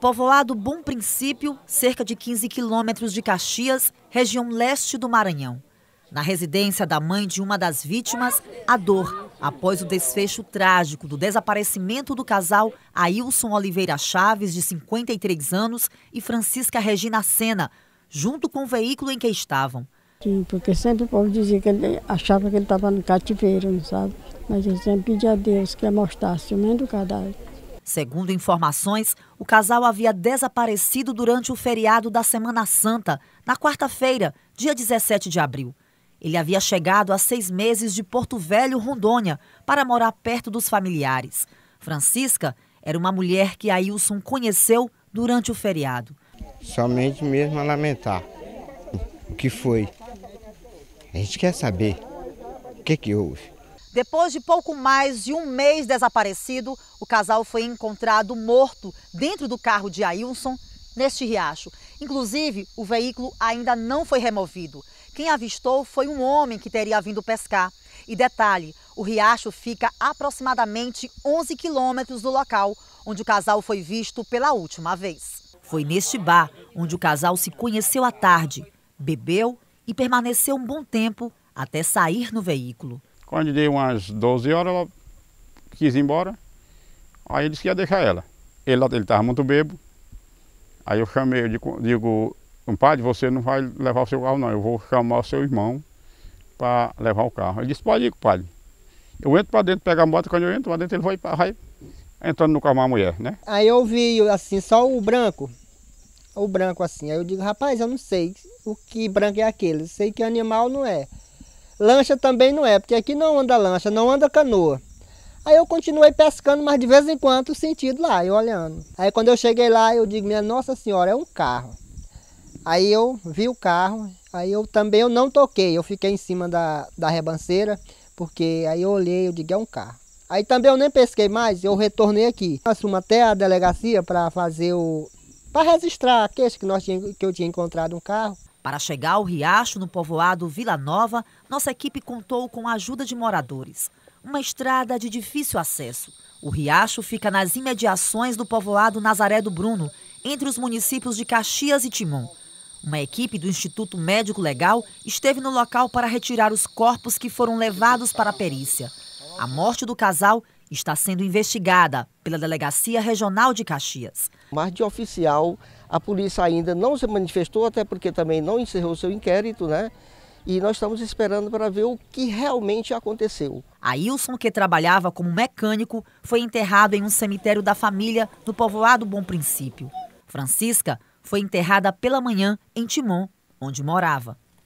Povoado Bom Princípio, cerca de 15 quilômetros de Caxias, região leste do Maranhão. Na residência da mãe de uma das vítimas, a dor, após o desfecho trágico do desaparecimento do casal Ailson Oliveira Chaves, de 53 anos, e Francisca Regina Sena, junto com o veículo em que estavam. Sim, porque sempre o povo dizia que ele achava que ele estava no cativeiro, sabe? Mas eu sempre pedi a Deus que mostrasse o menos do cadáver. Segundo informações, o casal havia desaparecido durante o feriado da Semana Santa, na quarta-feira, dia 17 de abril. Ele havia chegado há seis meses de Porto Velho, Rondônia, para morar perto dos familiares. Francisca era uma mulher que Ailson conheceu durante o feriado. Somente mesmo a lamentar o que foi. A gente quer saber o que, que houve. Depois de pouco mais de um mês desaparecido, o casal foi encontrado morto dentro do carro de Ailson, neste riacho. Inclusive, o veículo ainda não foi removido. Quem avistou foi um homem que teria vindo pescar. E detalhe, o riacho fica aproximadamente 11 quilômetros do local onde o casal foi visto pela última vez. Foi neste bar onde o casal se conheceu à tarde, bebeu e permaneceu um bom tempo até sair no veículo. Quando deu umas 12 horas, ela quis ir embora. Aí ele disse que ia deixar ela. Ele estava muito bebo. Aí eu chamei, eu digo, digo padre você não vai levar o seu carro não, eu vou chamar o seu irmão para levar o carro. Ele disse, pode ir, compadre. Eu entro para dentro, pego a moto, quando eu entro para dentro, ele vai, vai entrando no carro uma mulher, né? Aí eu vi, assim, só o branco, o branco assim. Aí eu digo, rapaz, eu não sei o que branco é aquele, eu sei que animal não é. Lancha também não é, porque aqui não anda lancha, não anda canoa. Aí eu continuei pescando, mas de vez em quando sentido lá, eu olhando. Aí quando eu cheguei lá, eu digo, minha Nossa Senhora, é um carro. Aí eu vi o carro, aí eu também eu não toquei, eu fiquei em cima da, da rebanceira, porque aí eu olhei, eu digo, é um carro. Aí também eu nem pesquei mais, eu retornei aqui. Assumo até a delegacia para fazer o. para registrar a queixa que, nós tinha, que eu tinha encontrado um carro. Para chegar ao riacho, no povoado Vila Nova, nossa equipe contou com a ajuda de moradores. Uma estrada de difícil acesso. O riacho fica nas imediações do povoado Nazaré do Bruno, entre os municípios de Caxias e Timon. Uma equipe do Instituto Médico Legal esteve no local para retirar os corpos que foram levados para a perícia. A morte do casal está sendo investigada pela Delegacia Regional de Caxias. Mas de oficial, a polícia ainda não se manifestou, até porque também não encerrou seu inquérito, né? E nós estamos esperando para ver o que realmente aconteceu. Ailson, que trabalhava como mecânico, foi enterrado em um cemitério da família no povoado Bom Princípio. Francisca foi enterrada pela manhã em Timon, onde morava.